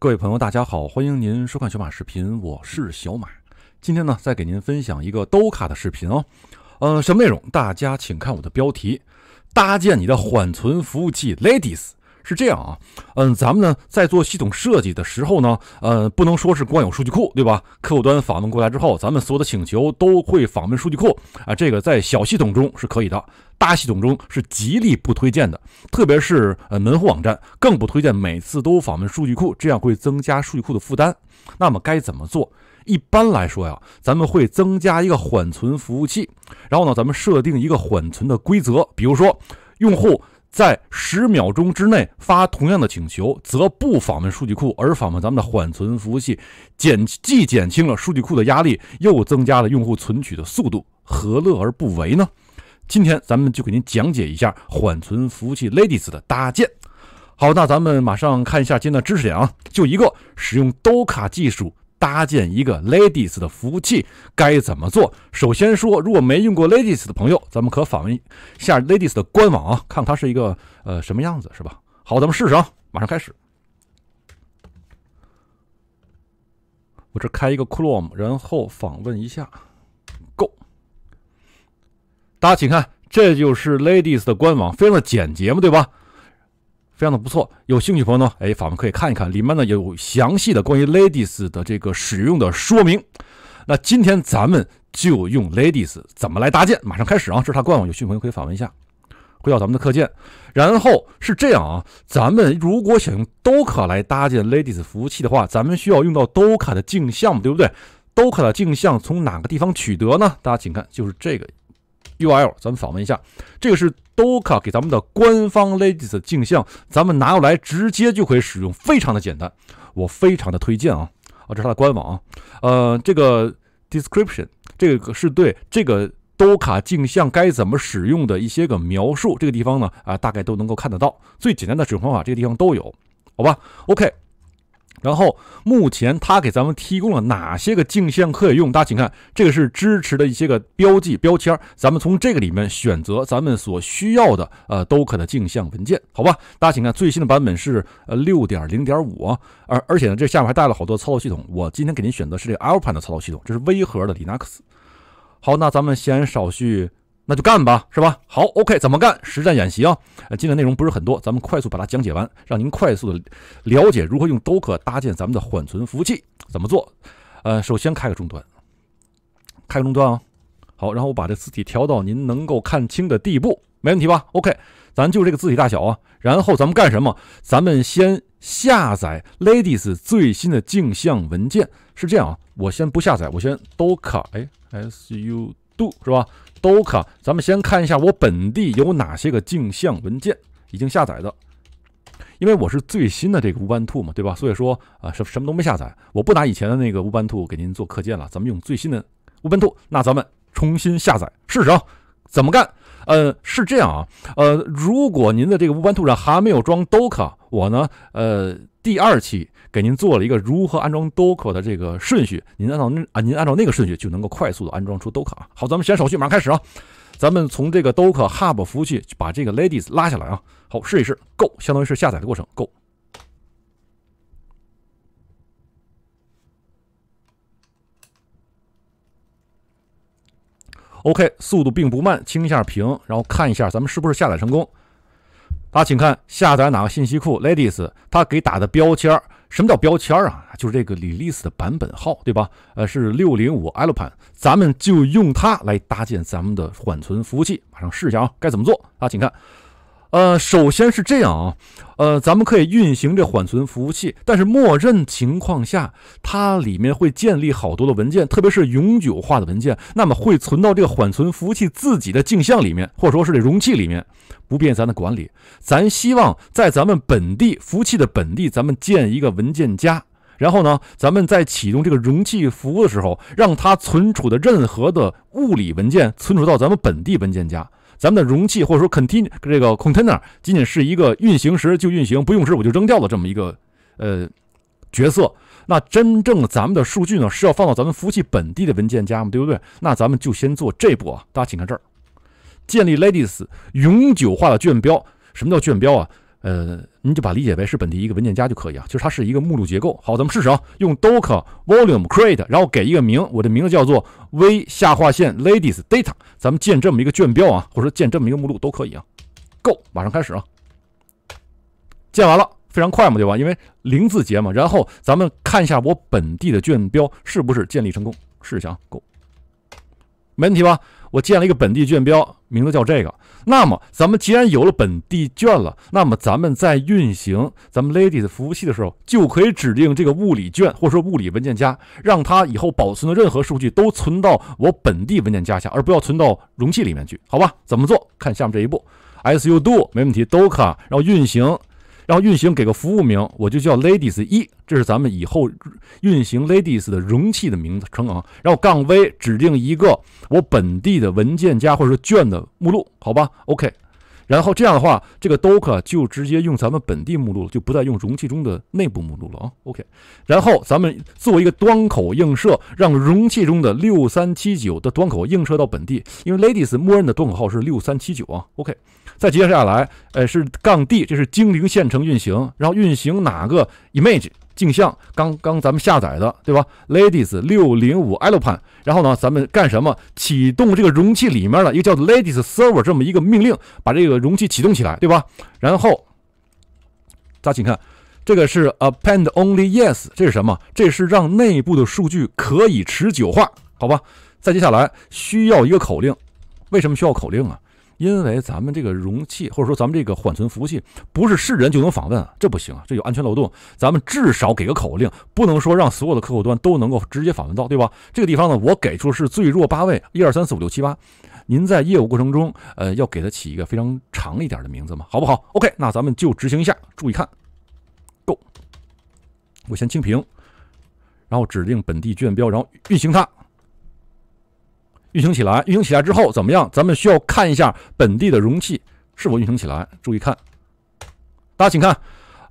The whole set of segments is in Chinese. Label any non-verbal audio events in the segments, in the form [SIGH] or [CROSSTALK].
各位朋友，大家好，欢迎您收看小马视频，我是小马。今天呢，再给您分享一个 d o 抖 a 的视频哦。呃，什么内容？大家请看我的标题：搭建你的缓存服务器，Ladies。是这样啊，嗯，咱们呢在做系统设计的时候呢，呃，不能说是光有数据库，对吧？客户端访问过来之后，咱们所有的请求都会访问数据库啊。这个在小系统中是可以的，大系统中是极力不推荐的，特别是呃门户网站更不推荐每次都访问数据库，这样会增加数据库的负担。那么该怎么做？一般来说呀，咱们会增加一个缓存服务器，然后呢，咱们设定一个缓存的规则，比如说用户。在十秒钟之内发同样的请求，则不访问数据库，而访问咱们的缓存服务器，减既减轻了数据库的压力，又增加了用户存取的速度，何乐而不为呢？今天咱们就给您讲解一下缓存服务器 l a d i e s 的搭建。好，那咱们马上看一下今天的知识点啊，就一个使用 d o k a 技术。搭建一个 Ladies 的服务器该怎么做？首先说，如果没用过 Ladies 的朋友，咱们可访问一下 Ladies 的官网啊，看它是一个呃什么样子，是吧？好，咱们试试啊，马上开始。我这开一个 c h r o m e 然后访问一下，Go。大家请看，这就是 Ladies 的官网，非常的简洁嘛，对吧？非常的不错，有兴趣朋友呢，哎，访问可以看一看，里面呢有详细的关于 Ladies 的这个使用的说明。那今天咱们就用 Ladies 怎么来搭建，马上开始啊！这是它官网，有兴趣朋友可以访问一下，回到咱们的课件。然后是这样啊，咱们如果想用 Docker 来搭建 Ladies 服务器的话，咱们需要用到 Docker 的镜像，对不对？Docker 的镜像从哪个地方取得呢？大家请看，就是这个 URL，咱们访问一下，这个是。Doka 给咱们的官方 Ladies 镜像，咱们拿过来直接就可以使用，非常的简单，我非常的推荐啊啊！这是它的官网，呃，这个 description 这个是对这个 Doka 镜像该怎么使用的一些个描述，这个地方呢啊大概都能够看得到，最简单的使用方法这个地方都有，好吧？OK。然后目前它给咱们提供了哪些个镜像可以用？大家请看，这个是支持的一些个标记标签，咱们从这个里面选择咱们所需要的呃 Docker 的镜像文件，好吧？大家请看，最新的版本是呃六点零点五啊，而而且呢，这下面还带了好多操作系统。我今天给您选择是这个 Alpine 的操作系统，这是微核的 Linux。好，那咱们先少叙那就干吧，是吧？好，OK，怎么干？实战演习啊！呃，今天内容不是很多，咱们快速把它讲解完，让您快速的了解如何用 Docker 搭建咱们的缓存服务器，怎么做？呃，首先开个终端，开个终端啊！好，然后我把这字体调到您能够看清的地步，没问题吧？OK，咱就这个字体大小啊。然后咱们干什么？咱们先下载 Ladies 最新的镜像文件，是这样啊？我先不下载，我先 Docker，哎，S U。do 是吧 d o c k 咱们先看一下我本地有哪些个镜像文件已经下载的，因为我是最新的这个乌班兔嘛，对吧？所以说啊，什什么都没下载，我不拿以前的那个乌班兔给您做课件了，咱们用最新的乌班兔，那咱们重新下载试试，啊，怎么干？呃，是这样啊，呃，如果您的这个乌班兔上还没有装 d o c k 我呢，呃，第二期。给您做了一个如何安装 Docker 的这个顺序，您按照您按照那个顺序就能够快速的安装出 Docker。好，咱们先手续，马上开始啊！咱们从这个 Docker Hub 服务器把这个 ladies 拉下来啊。好，试一试，Go 相当于是下载的过程，Go。OK，速度并不慢，清一下屏，然后看一下咱们是不是下载成功。大家请看下载哪个信息库 ladies，它给打的标签儿。什么叫标签啊？就是这个 release 的版本号，对吧？呃，是六零五 l p a n 咱们就用它来搭建咱们的缓存服务器。马上试一下啊，该怎么做啊？请看。呃，首先是这样啊，呃，咱们可以运行这缓存服务器，但是默认情况下，它里面会建立好多的文件，特别是永久化的文件，那么会存到这个缓存服务器自己的镜像里面，或者说是这容器里面，不便咱的管理。咱希望在咱们本地服务器的本地，咱们建一个文件夹，然后呢，咱们在启动这个容器服务的时候，让它存储的任何的物理文件存储到咱们本地文件夹。咱们的容器或者说 container，仅仅是一个运行时就运行，不用时我就扔掉了这么一个呃角色。那真正的咱们的数据呢，是要放到咱们服务器本地的文件夹嘛，对不对？那咱们就先做这步啊。大家请看这儿，建立 l a d i e s 永久化的卷标。什么叫卷标啊？呃，你就把理解为是本地一个文件夹就可以啊，就是它是一个目录结构。好，咱们试试啊，用 docker volume create，然后给一个名，我的名字叫做 v 下划线 ladies data，咱们建这么一个卷标啊，或者建这么一个目录都可以啊。Go，马上开始啊。建完了，非常快嘛，对吧？因为零字节嘛。然后咱们看一下我本地的卷标是不是建立成功。试一下，Go，啊。没问题吧？我建了一个本地卷标，名字叫这个。那么，咱们既然有了本地卷了，那么咱们在运行咱们 Ladies 服务器的时候，就可以指定这个物理卷或者说物理文件夹，让它以后保存的任何数据都存到我本地文件夹下，而不要存到容器里面去，好吧？怎么做？看下面这一步，su do 没问题 d o k a 然后运行。然后运行，给个服务名，我就叫 ladies 一，这是咱们以后运行 ladies 的容器的名字称啊。然后杠 v 指定一个我本地的文件夹或者是卷的目录，好吧？OK。然后这样的话，这个 docker 就直接用咱们本地目录，就不再用容器中的内部目录了啊。OK。然后咱们做一个端口映射，让容器中的六三七九的端口映射到本地，因为 ladies 默认的端口号是六三七九啊。OK。再接下来，呃，是杠 D，这是精灵线程运行，然后运行哪个 image 镜像？刚刚咱们下载的，对吧？Ladies 六零五 Lpan，然后呢，咱们干什么？启动这个容器里面的一个叫 Ladies Server 这么一个命令，把这个容器启动起来，对吧？然后大家请看，这个是 Append Only Yes，这是什么？这是让内部的数据可以持久化，好吧？再接下来需要一个口令，为什么需要口令啊？因为咱们这个容器，或者说咱们这个缓存服务器，不是是人就能访问啊，这不行啊，这有安全漏洞。咱们至少给个口令，不能说让所有的客户端都能够直接访问到，对吧？这个地方呢，我给出是最弱八位，一二三四五六七八。您在业务过程中，呃，要给它起一个非常长一点的名字嘛，好不好？OK，那咱们就执行一下，注意看，Go，我先清屏，然后指定本地卷标，然后运行它。运行起来，运行起来之后怎么样？咱们需要看一下本地的容器是否运行起来。注意看，大家请看，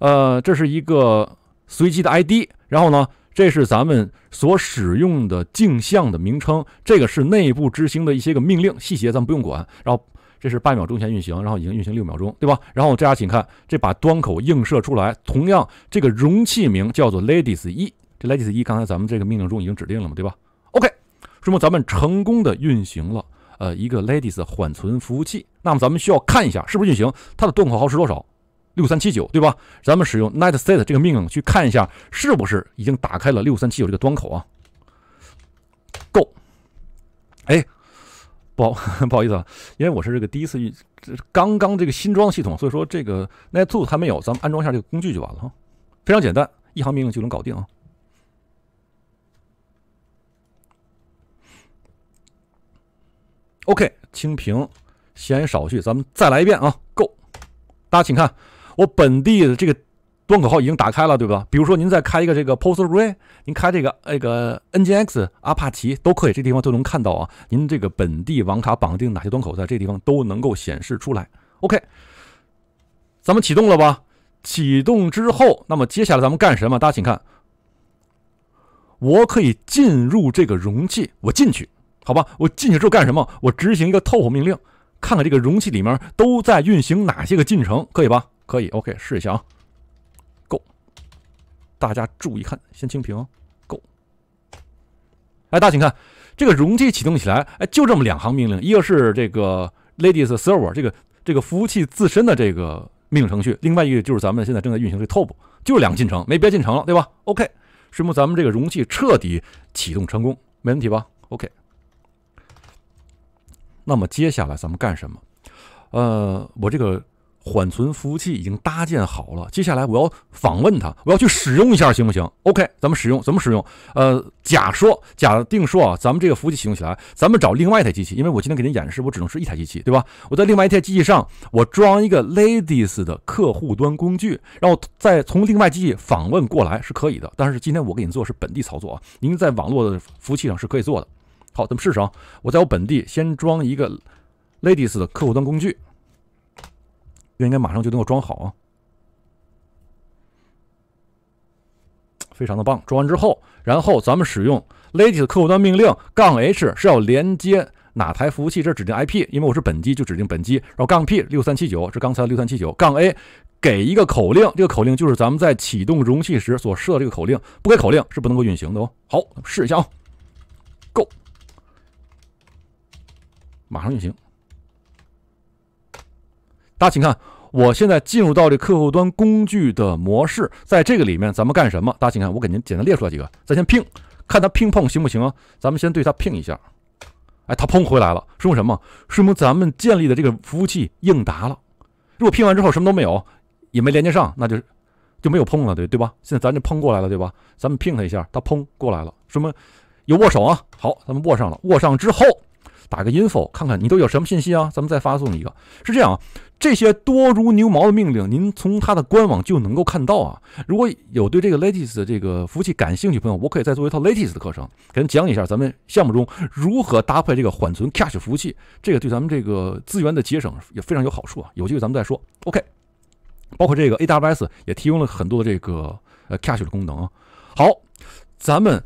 呃，这是一个随机的 ID，然后呢，这是咱们所使用的镜像的名称，这个是内部执行的一些个命令细节，咱们不用管。然后这是八秒钟前运行，然后已经运行六秒钟，对吧？然后大家请看，这把端口映射出来，同样这个容器名叫做 ladies 一，这 ladies 一刚才咱们这个命令中已经指定了嘛，对吧？那么咱们成功的运行了呃一个 l a d i e s 缓存服务器。那么咱们需要看一下是不是运行，它的端口号是多少？六三七九对吧？咱们使用 netstat 这个命令去看一下是不是已经打开了六三七九这个端口啊。Go，哎，不好 [LAUGHS] 不好意思啊，因为我是这个第一次运，刚刚这个新装系统，所以说这个 netstat 还没有，咱们安装一下这个工具就完了，哈。非常简单，一行命令就能搞定啊。OK，清屏，闲言少叙，咱们再来一遍啊。Go，大家请看，我本地的这个端口号已经打开了，对吧？比如说您再开一个这个 Postgre，您开这个那个 NGX、阿帕奇都可以，这地方都能看到啊。您这个本地网卡绑定哪些端口，在这地方都能够显示出来。OK，咱们启动了吧？启动之后，那么接下来咱们干什么？大家请看，我可以进入这个容器，我进去。好吧，我进去之后干什么？我执行一个 top 命令，看看这个容器里面都在运行哪些个进程，可以吧？可以，OK，试一下啊。Go，大家注意看，先清屏。Go，哎，大家请看，这个容器启动起来，哎，就这么两行命令，一个是这个 ladies server，这个这个服务器自身的这个命令程序，另外一个就是咱们现在正在运行的 top，就是两进程，没别进程了，对吧？OK，说明咱们这个容器彻底启动成功，没问题吧？OK。那么接下来咱们干什么？呃，我这个缓存服务器已经搭建好了，接下来我要访问它，我要去使用一下，行不行？OK，咱们使用怎么使用？呃，假说假定说啊，咱们这个服务器启用起来，咱们找另外一台机器，因为我今天给您演示，我只能是一台机器，对吧？我在另外一台机器上，我装一个 Ladies 的客户端工具，然后再从另外机器访问过来是可以的。但是今天我给您做是本地操作啊，您在网络的服务器上是可以做的。好，咱们试试啊！我在我本地先装一个 l a d i e s 的客户端工具，应该马上就能够装好啊，非常的棒！装完之后，然后咱们使用 l a d i e s 客户端命令杠 H 是要连接哪台服务器？这指定 IP，因为我是本机，就指定本机。然后杠 P 六三七九是刚才六三七九杠 A 给一个口令，这个口令就是咱们在启动容器时所设的这个口令，不给口令是不能够运行的哦。好，试一下啊，Go。马上运行，大家请看，我现在进入到这客户端工具的模式，在这个里面咱们干什么？大家请看，我给您简单列出来几个。咱先 ping，看它 ping 碰行不行啊？咱们先对它 ping 一下，哎，它碰回来了，说明什么？说明咱们建立的这个服务器应答了。如果 ping 完之后什么都没有，也没连接上，那就就没有碰了，对对吧？现在咱就碰过来了，对吧？咱们 ping 一下，它碰过来了，说明有握手啊。好，咱们握上了，握上之后。打个 info，看看你都有什么信息啊？咱们再发送一个，是这样啊。这些多如牛毛的命令，您从它的官网就能够看到啊。如果有对这个 latest 这个服务器感兴趣朋友，我可以再做一套 latest 的课程，给您讲一下咱们项目中如何搭配这个缓存 cache 服务器，这个对咱们这个资源的节省也非常有好处啊。有机会咱们再说。OK，包括这个 AWS 也提供了很多这个呃 cache 的功能啊。好，咱们。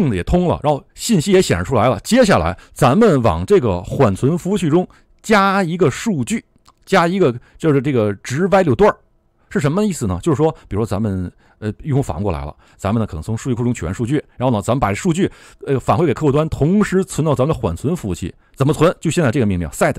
P 也通了，然后信息也显示出来了。接下来，咱们往这个缓存服务器中加一个数据，加一个就是这个值 Y e 段儿，是什么意思呢？就是说，比如说咱们。呃，用户反过来了，咱们呢可能从数据库中取完数据，然后呢，咱们把这数据呃返回给客户端，同时存到咱们的缓存服务器。怎么存？就现在这个命令 set。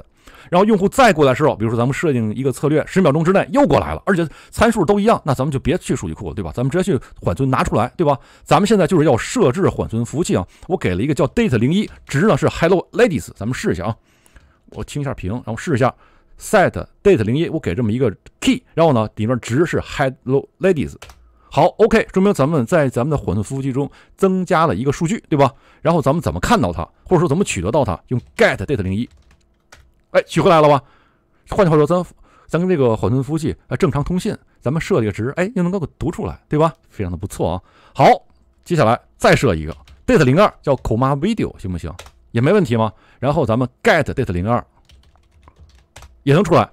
然后用户再过来的时候，比如说咱们设定一个策略，十秒钟之内又过来了，而且参数都一样，那咱们就别去数据库，对吧？咱们直接去缓存拿出来，对吧？咱们现在就是要设置缓存服务器啊。我给了一个叫 date 零一值呢是 hello ladies，咱们试一下啊。我听一下屏，然后试一下 set date 零一，我给这么一个 key，然后呢里面值是 hello ladies。好，OK，说明咱们在咱们的缓存服务器中增加了一个数据，对吧？然后咱们怎么看到它，或者说怎么取得到它？用 get date 零一，哎，取回来了吧？换句话说，咱咱跟这个缓存服务器啊正常通信，咱们设这个值，哎，又能够读出来，对吧？非常的不错啊。好，接下来再设一个 date 零二，叫 comma video，行不行？也没问题吗？然后咱们 get date 零二也能出来，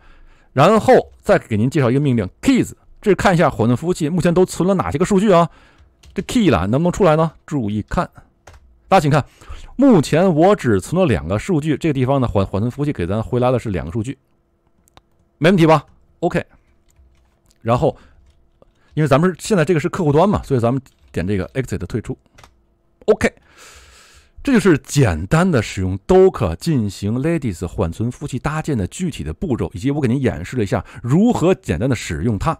然后再给您介绍一个命令 keys。这看一下缓存服务器目前都存了哪些个数据啊？这 key 呢能不能出来呢？注意看，大家请看，目前我只存了两个数据，这个地方呢缓缓存服务器给咱回来的是两个数据，没问题吧？OK。然后，因为咱们是现在这个是客户端嘛，所以咱们点这个 exit 退出，OK。这就是简单的使用 Docker 进行 l a d i e s 缓存服务器搭建的具体的步骤，以及我给您演示了一下如何简单的使用它。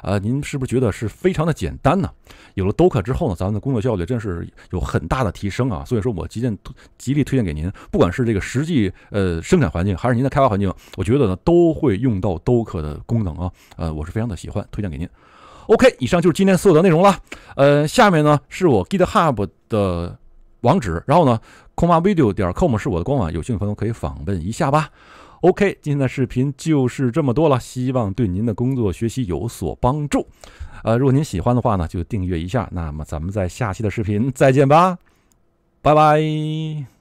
啊，您是不是觉得是非常的简单呢？有了 Docker 之后呢，咱们的工作效率真是有很大的提升啊！所以说我极力极力推荐给您，不管是这个实际呃生产环境，还是您的开发环境，我觉得呢都会用到 Docker 的功能啊。呃，我是非常的喜欢，推荐给您。OK，以上就是今天所有的内容了。呃，下面呢是我 GitHub 的。网址，然后呢 c o m a v i d e o 点 com 是我的官网，有兴趣的朋友可以访问一下吧。OK，今天的视频就是这么多了，希望对您的工作学习有所帮助。呃，如果您喜欢的话呢，就订阅一下。那么咱们在下期的视频再见吧，拜拜。